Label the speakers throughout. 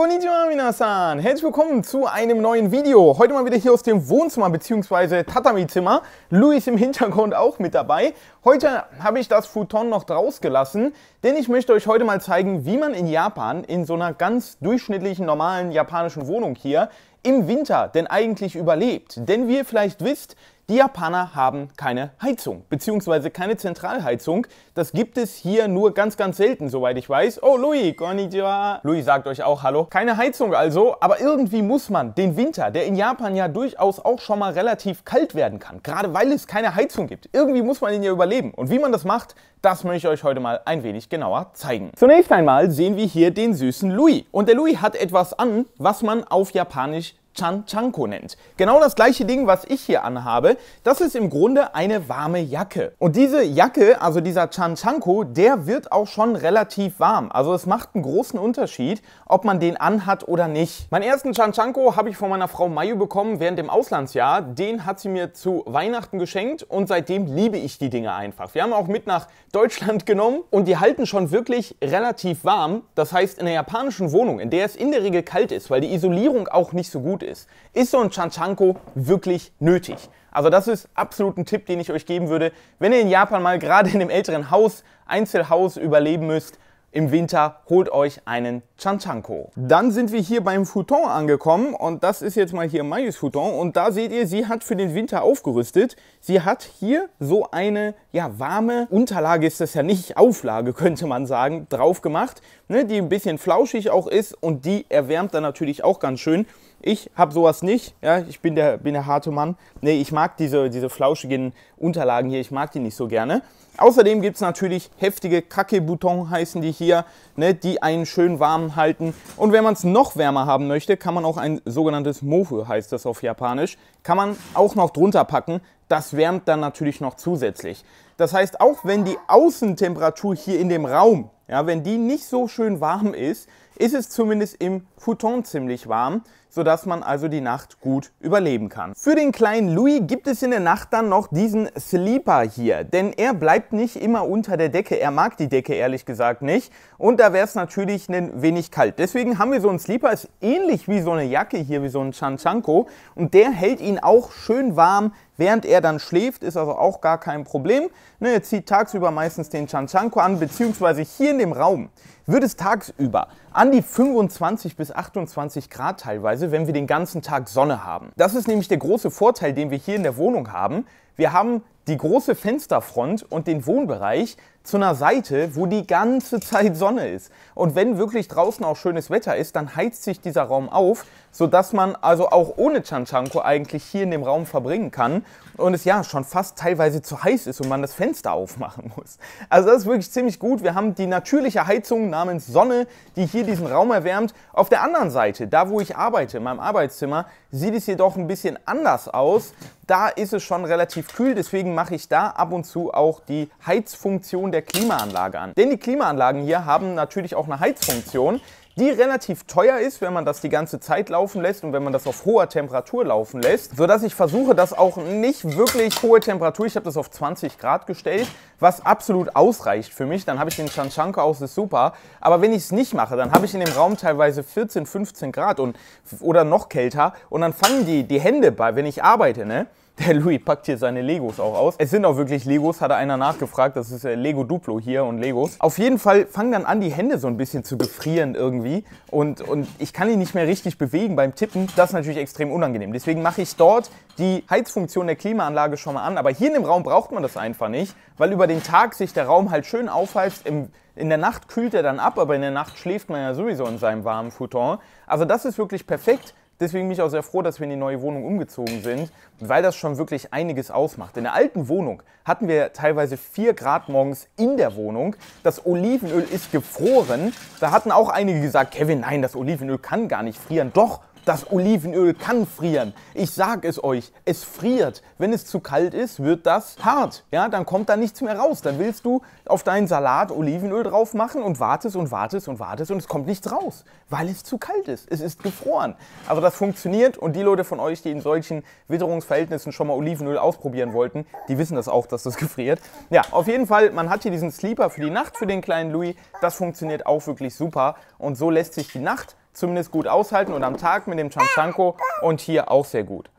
Speaker 1: Konnichiwa minasan! Herzlich willkommen zu einem neuen Video. Heute mal wieder hier aus dem Wohnzimmer bzw. Tatami-Zimmer. Luis im Hintergrund auch mit dabei. Heute habe ich das Futon noch draus gelassen, denn ich möchte euch heute mal zeigen, wie man in Japan in so einer ganz durchschnittlichen, normalen japanischen Wohnung hier im Winter denn eigentlich überlebt. Denn wie ihr vielleicht wisst, die Japaner haben keine Heizung, beziehungsweise keine Zentralheizung. Das gibt es hier nur ganz, ganz selten, soweit ich weiß. Oh, Louis, konnichiwa. Louis sagt euch auch Hallo. Keine Heizung also, aber irgendwie muss man den Winter, der in Japan ja durchaus auch schon mal relativ kalt werden kann, gerade weil es keine Heizung gibt, irgendwie muss man ihn ja überleben. Und wie man das macht, das möchte ich euch heute mal ein wenig genauer zeigen. Zunächst einmal sehen wir hier den süßen Louis. Und der Louis hat etwas an, was man auf Japanisch Chanchanko nennt. Genau das gleiche Ding, was ich hier anhabe, das ist im Grunde eine warme Jacke. Und diese Jacke, also dieser Chanchanko, der wird auch schon relativ warm. Also es macht einen großen Unterschied, ob man den anhat oder nicht. Meinen ersten Chanchanko habe ich von meiner Frau Mayu bekommen während dem Auslandsjahr. Den hat sie mir zu Weihnachten geschenkt und seitdem liebe ich die Dinge einfach. Wir haben auch mit nach Deutschland genommen und die halten schon wirklich relativ warm. Das heißt, in der japanischen Wohnung, in der es in der Regel kalt ist, weil die Isolierung auch nicht so gut ist, ist. Ist so ein Chanchanko wirklich nötig? Also das ist absolut ein Tipp, den ich euch geben würde. Wenn ihr in Japan mal gerade in einem älteren Haus, Einzelhaus überleben müsst, im Winter holt euch einen Chanchanko. Dann sind wir hier beim Futon angekommen und das ist jetzt mal hier Mayus Futon und da seht ihr, sie hat für den Winter aufgerüstet. Sie hat hier so eine ja, warme Unterlage ist das ja nicht, Auflage könnte man sagen, drauf gemacht, ne, die ein bisschen flauschig auch ist und die erwärmt dann natürlich auch ganz schön. Ich habe sowas nicht. Ja, ich bin der, bin der harte Mann. Nee, ich mag diese, diese flauschigen Unterlagen hier. Ich mag die nicht so gerne. Außerdem gibt es natürlich heftige kacke buton heißen die hier, ne, die einen schön warm halten. Und wenn man es noch wärmer haben möchte, kann man auch ein sogenanntes Mofu, heißt das auf Japanisch, kann man auch noch drunter packen. Das wärmt dann natürlich noch zusätzlich. Das heißt, auch wenn die Außentemperatur hier in dem Raum, ja, wenn die nicht so schön warm ist, ist es zumindest im Futon ziemlich warm sodass man also die Nacht gut überleben kann. Für den kleinen Louis gibt es in der Nacht dann noch diesen Sleeper hier, denn er bleibt nicht immer unter der Decke. Er mag die Decke ehrlich gesagt nicht und da wäre es natürlich ein wenig kalt. Deswegen haben wir so einen Sleeper, ist ähnlich wie so eine Jacke hier, wie so ein Chanchanko und der hält ihn auch schön warm, Während er dann schläft, ist also auch gar kein Problem. Ne, er zieht tagsüber meistens den Chanchanko an, beziehungsweise hier in dem Raum wird es tagsüber an die 25 bis 28 Grad teilweise, wenn wir den ganzen Tag Sonne haben. Das ist nämlich der große Vorteil, den wir hier in der Wohnung haben. Wir haben die große Fensterfront und den Wohnbereich zu einer Seite, wo die ganze Zeit Sonne ist. Und wenn wirklich draußen auch schönes Wetter ist, dann heizt sich dieser Raum auf, sodass man also auch ohne Chanchanko eigentlich hier in dem Raum verbringen kann und es ja schon fast teilweise zu heiß ist und man das Fenster aufmachen muss. Also das ist wirklich ziemlich gut. Wir haben die natürliche Heizung namens Sonne, die hier diesen Raum erwärmt. Auf der anderen Seite, da wo ich arbeite, in meinem Arbeitszimmer, sieht es jedoch ein bisschen anders aus. Da ist es schon relativ kühl, deswegen mache ich da ab und zu auch die Heizfunktion der der Klimaanlage an. Denn die Klimaanlagen hier haben natürlich auch eine Heizfunktion, die relativ teuer ist, wenn man das die ganze Zeit laufen lässt und wenn man das auf hoher Temperatur laufen lässt, sodass ich versuche, das auch nicht wirklich hohe Temperatur, ich habe das auf 20 Grad gestellt, was absolut ausreicht für mich, dann habe ich den Chanchanko aus, ist super, aber wenn ich es nicht mache, dann habe ich in dem Raum teilweise 14, 15 Grad und, oder noch kälter und dann fangen die, die Hände bei, wenn ich arbeite, ne? Der Louis packt hier seine Legos auch aus. Es sind auch wirklich Legos, hat einer nachgefragt. Das ist äh, Lego Duplo hier und Legos. Auf jeden Fall fangen dann an, die Hände so ein bisschen zu gefrieren irgendwie. Und, und ich kann ihn nicht mehr richtig bewegen beim Tippen. Das ist natürlich extrem unangenehm. Deswegen mache ich dort die Heizfunktion der Klimaanlage schon mal an. Aber hier in dem Raum braucht man das einfach nicht, weil über den Tag sich der Raum halt schön aufheizt. Im, in der Nacht kühlt er dann ab, aber in der Nacht schläft man ja sowieso in seinem warmen Futon. Also das ist wirklich perfekt. Deswegen bin ich auch sehr froh, dass wir in die neue Wohnung umgezogen sind, weil das schon wirklich einiges ausmacht. In der alten Wohnung hatten wir teilweise 4 Grad morgens in der Wohnung. Das Olivenöl ist gefroren. Da hatten auch einige gesagt, Kevin, nein, das Olivenöl kann gar nicht frieren. Doch, das Olivenöl kann frieren. Ich sage es euch, es friert. Wenn es zu kalt ist, wird das hart. Ja, dann kommt da nichts mehr raus. Dann willst du auf deinen Salat Olivenöl drauf machen und wartest und wartest und wartest und es kommt nichts raus, weil es zu kalt ist. Es ist gefroren. Aber das funktioniert und die Leute von euch, die in solchen Witterungsverhältnissen schon mal Olivenöl ausprobieren wollten, die wissen das auch, dass das gefriert. Ja, auf jeden Fall, man hat hier diesen Sleeper für die Nacht für den kleinen Louis. Das funktioniert auch wirklich super und so lässt sich die Nacht zumindest gut aushalten und am Tag mit dem Chanchanko und hier auch sehr gut.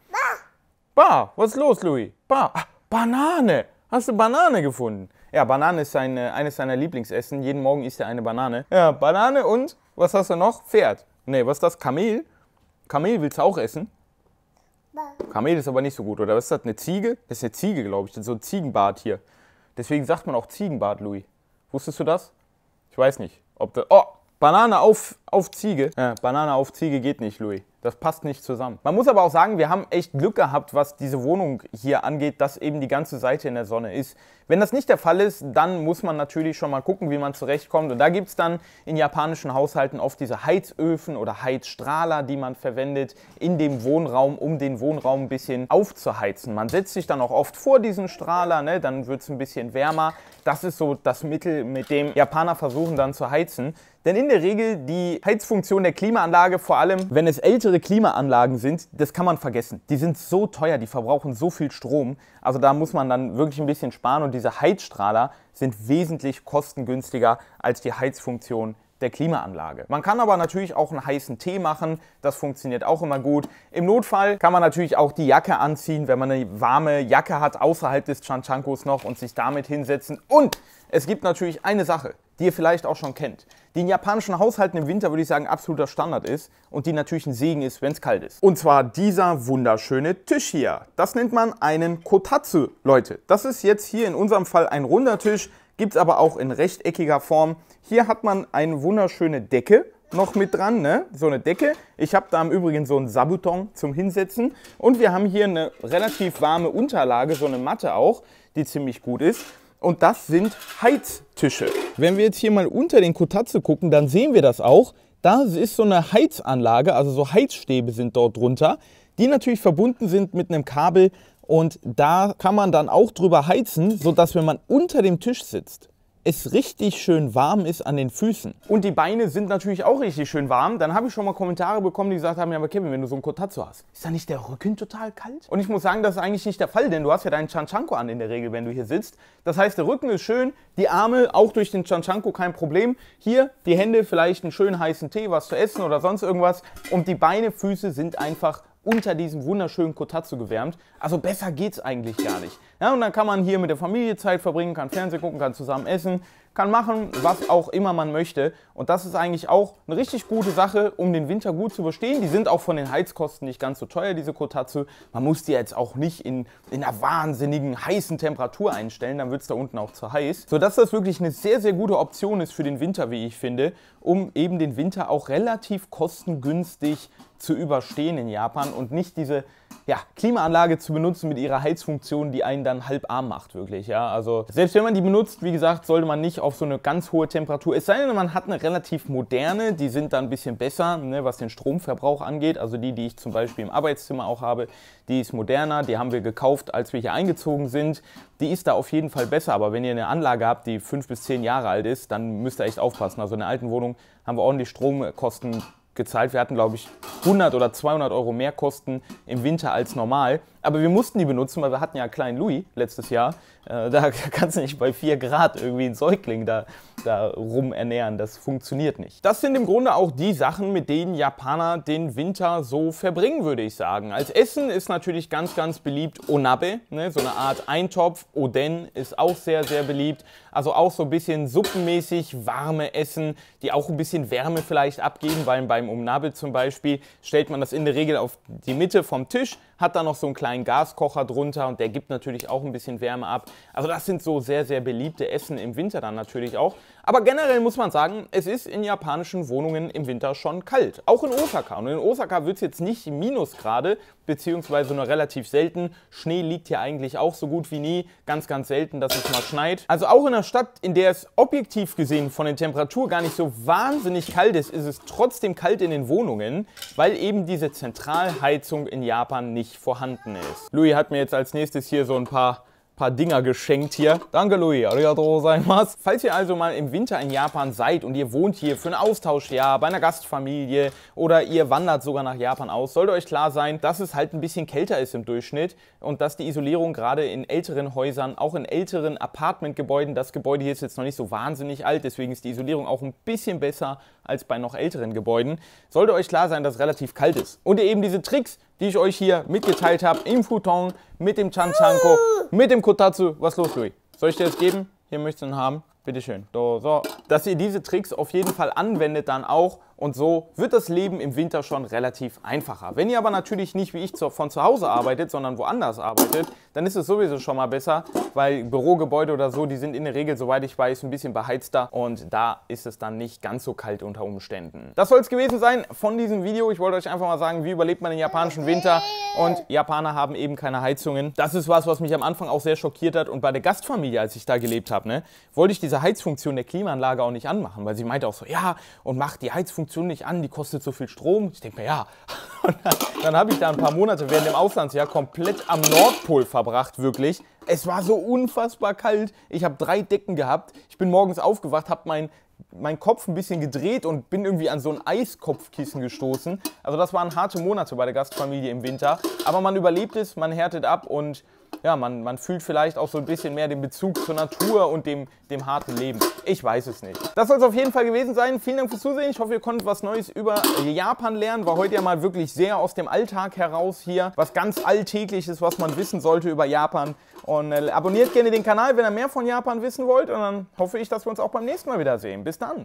Speaker 1: Bah, was ist los, Louis? Bah, ah, Banane. Hast du Banane gefunden? Ja, Banane ist seine, eines seiner Lieblingsessen. Jeden Morgen isst er eine Banane. Ja, Banane und, was hast du noch? Pferd. Nee, was ist das? Kamel? Kamel willst du auch essen? Kamel ist aber nicht so gut, oder? Was ist das? Eine Ziege? Das ist eine Ziege, glaube ich. Das ist so ein Ziegenbart hier. Deswegen sagt man auch Ziegenbart, Louis. Wusstest du das? Ich weiß nicht, ob das. Oh, Banane auf, auf Ziege. Ja, äh, Banane auf Ziege geht nicht, Louis. Das passt nicht zusammen. Man muss aber auch sagen, wir haben echt Glück gehabt, was diese Wohnung hier angeht, dass eben die ganze Seite in der Sonne ist. Wenn das nicht der Fall ist, dann muss man natürlich schon mal gucken, wie man zurechtkommt. Und da gibt es dann in japanischen Haushalten oft diese Heizöfen oder Heizstrahler, die man verwendet in dem Wohnraum, um den Wohnraum ein bisschen aufzuheizen. Man setzt sich dann auch oft vor diesen Strahler, ne? dann wird es ein bisschen wärmer. Das ist so das Mittel, mit dem Japaner versuchen dann zu heizen. Denn in der Regel die Heizfunktion der Klimaanlage, vor allem wenn es ältere Klimaanlagen sind, das kann man vergessen. Die sind so teuer, die verbrauchen so viel Strom. Also da muss man dann wirklich ein bisschen sparen und die diese Heizstrahler sind wesentlich kostengünstiger als die Heizfunktion der Klimaanlage. Man kann aber natürlich auch einen heißen Tee machen, das funktioniert auch immer gut. Im Notfall kann man natürlich auch die Jacke anziehen, wenn man eine warme Jacke hat, außerhalb des Chanchankos noch und sich damit hinsetzen. Und es gibt natürlich eine Sache, die ihr vielleicht auch schon kennt, die in japanischen Haushalten im Winter, würde ich sagen, absoluter Standard ist und die natürlich ein Segen ist, wenn es kalt ist. Und zwar dieser wunderschöne Tisch hier. Das nennt man einen Kotatsu, Leute. Das ist jetzt hier in unserem Fall ein runder Tisch, gibt es aber auch in rechteckiger Form. Hier hat man eine wunderschöne Decke, noch mit dran, ne? so eine Decke. Ich habe da im Übrigen so einen Sabuton zum Hinsetzen. Und wir haben hier eine relativ warme Unterlage, so eine Matte auch, die ziemlich gut ist und das sind Heiztische. Wenn wir jetzt hier mal unter den Kotatze gucken, dann sehen wir das auch. Da ist so eine Heizanlage, also so Heizstäbe sind dort drunter, die natürlich verbunden sind mit einem Kabel und da kann man dann auch drüber heizen, sodass wenn man unter dem Tisch sitzt, es richtig schön warm ist an den Füßen. Und die Beine sind natürlich auch richtig schön warm. Dann habe ich schon mal Kommentare bekommen, die gesagt haben, ja, aber Kevin, wenn du so einen Kotatsu hast, ist da nicht der Rücken total kalt? Und ich muss sagen, das ist eigentlich nicht der Fall, denn du hast ja deinen Chanchanko an in der Regel, wenn du hier sitzt. Das heißt, der Rücken ist schön, die Arme auch durch den Chanchanko kein Problem. Hier die Hände vielleicht einen schönen heißen Tee, was zu essen oder sonst irgendwas. Und die Beine, Füße sind einfach unter diesem wunderschönen Kotatsu gewärmt. Also besser geht's eigentlich gar nicht. Ja, und dann kann man hier mit der Familie Zeit verbringen, kann Fernsehen gucken, kann zusammen essen kann machen, was auch immer man möchte. Und das ist eigentlich auch eine richtig gute Sache, um den Winter gut zu überstehen. Die sind auch von den Heizkosten nicht ganz so teuer, diese Kotatsu. Man muss die jetzt auch nicht in, in einer wahnsinnigen heißen Temperatur einstellen, dann wird es da unten auch zu heiß. Sodass das wirklich eine sehr, sehr gute Option ist für den Winter, wie ich finde, um eben den Winter auch relativ kostengünstig zu überstehen in Japan und nicht diese ja, Klimaanlage zu benutzen mit ihrer Heizfunktion, die einen dann halb arm macht, wirklich. Ja? Also selbst wenn man die benutzt, wie gesagt, sollte man nicht auf so eine ganz hohe Temperatur. Es sei denn, man hat eine relativ moderne, die sind da ein bisschen besser, ne, was den Stromverbrauch angeht. Also die, die ich zum Beispiel im Arbeitszimmer auch habe, die ist moderner, die haben wir gekauft, als wir hier eingezogen sind. Die ist da auf jeden Fall besser, aber wenn ihr eine Anlage habt, die fünf bis zehn Jahre alt ist, dann müsst ihr echt aufpassen. Also in der alten Wohnung haben wir ordentlich Stromkosten gezahlt. Wir hatten, glaube ich, 100 oder 200 Euro mehr Kosten im Winter als normal. Aber wir mussten die benutzen, weil wir hatten ja kleinen Louis letztes Jahr. Äh, da kannst du nicht bei 4 Grad irgendwie einen Säugling da darum ernähren. Das funktioniert nicht. Das sind im Grunde auch die Sachen, mit denen Japaner den Winter so verbringen, würde ich sagen. Als Essen ist natürlich ganz, ganz beliebt Onabe, ne? so eine Art Eintopf. Oden ist auch sehr, sehr beliebt. Also auch so ein bisschen suppenmäßig warme Essen, die auch ein bisschen Wärme vielleicht abgeben, weil beim Onabe zum Beispiel stellt man das in der Regel auf die Mitte vom Tisch hat da noch so einen kleinen Gaskocher drunter und der gibt natürlich auch ein bisschen Wärme ab. Also das sind so sehr, sehr beliebte Essen im Winter dann natürlich auch. Aber generell muss man sagen, es ist in japanischen Wohnungen im Winter schon kalt. Auch in Osaka. Und in Osaka wird es jetzt nicht Minusgrade, beziehungsweise nur relativ selten. Schnee liegt hier eigentlich auch so gut wie nie. Ganz, ganz selten, dass es mal schneit. Also auch in einer Stadt, in der es objektiv gesehen von der Temperatur gar nicht so wahnsinnig kalt ist, ist es trotzdem kalt in den Wohnungen, weil eben diese Zentralheizung in Japan nicht vorhanden ist. Louis hat mir jetzt als nächstes hier so ein paar paar Dinger geschenkt hier. Danke, Louis. Arigato gozaimasu. Falls ihr also mal im Winter in Japan seid und ihr wohnt hier für ein Austauschjahr bei einer Gastfamilie oder ihr wandert sogar nach Japan aus, sollte euch klar sein, dass es halt ein bisschen kälter ist im Durchschnitt und dass die Isolierung gerade in älteren Häusern, auch in älteren Apartmentgebäuden, das Gebäude hier ist jetzt noch nicht so wahnsinnig alt, deswegen ist die Isolierung auch ein bisschen besser als bei noch älteren Gebäuden, sollte euch klar sein, dass es relativ kalt ist. Und ihr eben diese Tricks, die ich euch hier mitgeteilt habe, im Futon, mit dem Chanchanko, mit dem Kotatsu. Was los, Louis? Soll ich dir das geben? Hier möchtest du ihn haben. Bitteschön. So, so. Dass ihr diese Tricks auf jeden Fall anwendet dann auch und so wird das Leben im Winter schon relativ einfacher. Wenn ihr aber natürlich nicht wie ich von zu Hause arbeitet, sondern woanders arbeitet, dann ist es sowieso schon mal besser, weil Bürogebäude oder so, die sind in der Regel, soweit ich weiß, ein bisschen beheizter und da ist es dann nicht ganz so kalt unter Umständen. Das soll es gewesen sein von diesem Video. Ich wollte euch einfach mal sagen, wie überlebt man den japanischen Winter und Japaner haben eben keine Heizungen. Das ist was, was mich am Anfang auch sehr schockiert hat und bei der Gastfamilie, als ich da gelebt habe, ne, wollte ich die diese Heizfunktion der Klimaanlage auch nicht anmachen, weil sie meinte auch so, ja, und mach die Heizfunktion nicht an, die kostet so viel Strom. Ich denke mir, ja. Und dann, dann habe ich da ein paar Monate während dem Auslandsjahr komplett am Nordpol verbracht, wirklich. Es war so unfassbar kalt. Ich habe drei Decken gehabt. Ich bin morgens aufgewacht, habe mein meinen Kopf ein bisschen gedreht und bin irgendwie an so ein Eiskopfkissen gestoßen. Also das waren harte Monate bei der Gastfamilie im Winter. Aber man überlebt es, man härtet ab und ja, man, man fühlt vielleicht auch so ein bisschen mehr den Bezug zur Natur und dem, dem harten Leben. Ich weiß es nicht. Das soll es auf jeden Fall gewesen sein. Vielen Dank fürs Zusehen. Ich hoffe, ihr konntet was Neues über Japan lernen. War heute ja mal wirklich sehr aus dem Alltag heraus hier. Was ganz Alltägliches, was man wissen sollte über Japan. Und äh, abonniert gerne den Kanal, wenn ihr mehr von Japan wissen wollt. Und dann hoffe ich, dass wir uns auch beim nächsten Mal wiedersehen. Bis dann.